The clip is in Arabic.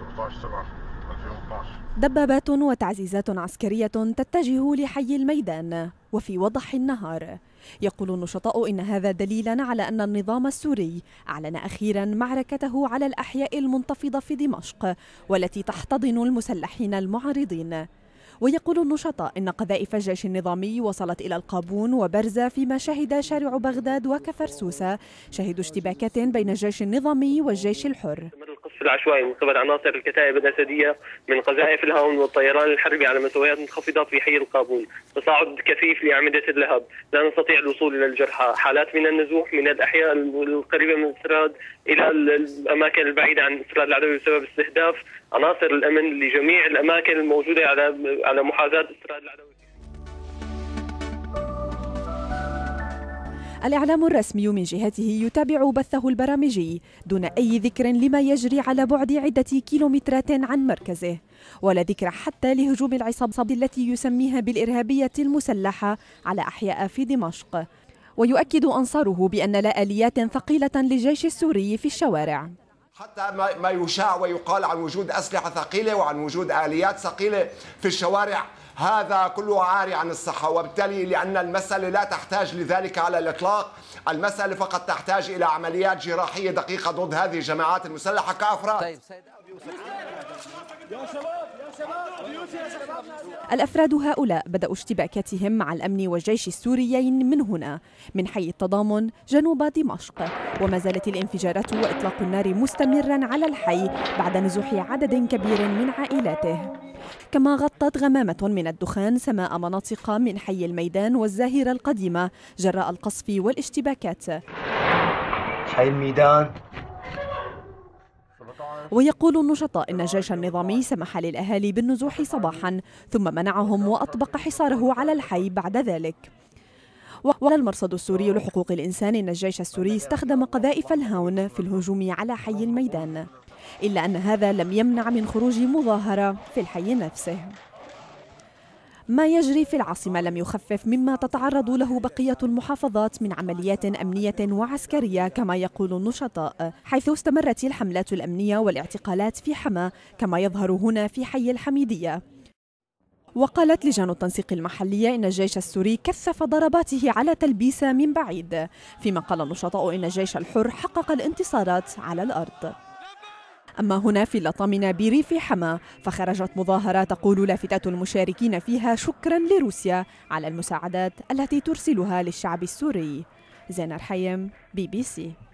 17 7 2012 دبابات وتعزيزات عسكرية تتجه لحي الميدان وفي وضح النهار يقول النشطاء إن هذا دليلا على أن النظام السوري أعلن أخيرا معركته على الأحياء المنتفضة في دمشق والتي تحتضن المسلحين المعارضين ويقول النشطاء إن قذائف الجيش النظامي وصلت إلى القابون وبرزة فيما شهد شارع بغداد وكفرسوسة شهدوا اشتباكات بين الجيش النظامي والجيش الحر العشوائي قبل عناصر الكتائب الأسدية من قذائف الهاون والطيران الحربي على مستويات منخفضة في حي القابون تصاعد كثيف لأعمدة اللهب لا نستطيع الوصول إلى الجرحى حالات من النزوح من الأحياء القريبة من إسراد إلى الأماكن البعيدة عن إسراد العدوي بسبب استهداف عناصر الأمن لجميع الأماكن الموجودة على على محاذاة إسراد العدوي الإعلام الرسمي من جهته يتابع بثه البرامجي دون أي ذكر لما يجري على بعد عدة كيلومترات عن مركزه ولا ذكر حتى لهجوم العصابة التي يسميها بالإرهابية المسلحة على أحياء في دمشق ويؤكد أنصاره بأن لا آليات ثقيلة للجيش السوري في الشوارع حتى ما يشاع ويقال عن وجود أسلحة ثقيلة وعن وجود آليات ثقيلة في الشوارع هذا كله عاري عن الصحة وبالتالي لأن المسألة لا تحتاج لذلك على الإطلاق المسألة فقط تحتاج إلى عمليات جراحية دقيقة ضد هذه الجماعات المسلحة كأفراد طيب الأفراد هؤلاء بدأوا اشتباكاتهم مع الأمن والجيش السوريين من هنا من حي التضامن جنوب دمشق وما زالت الانفجارات وإطلاق النار مستمرا على الحي بعد نزوح عدد كبير من عائلاته كما غطت غمامة من الدخان سماء مناطق من حي الميدان والزاهرة القديمة جراء القصف والاشتباكات حي الميدان ويقول النشطاء إن الجيش النظامي سمح للأهالي بالنزوح صباحا ثم منعهم وأطبق حصاره على الحي بعد ذلك وقال المرصد السوري لحقوق الإنسان إن الجيش السوري استخدم قذائف الهاون في الهجوم على حي الميدان إلا أن هذا لم يمنع من خروج مظاهرة في الحي نفسه ما يجري في العاصمة لم يخفف مما تتعرض له بقية المحافظات من عمليات أمنية وعسكرية كما يقول النشطاء حيث استمرت الحملات الأمنية والاعتقالات في حما كما يظهر هنا في حي الحميدية وقالت لجان التنسيق المحلية إن الجيش السوري كثف ضرباته على تلبيسة من بعيد فيما قال النشطاء إن الجيش الحر حقق الانتصارات على الأرض أما هنا في لطمنا بريف حما فخرجت مظاهرة تقول لافتات المشاركين فيها شكرا لروسيا على المساعدات التي ترسلها للشعب السوري زين الحيم بي بي سي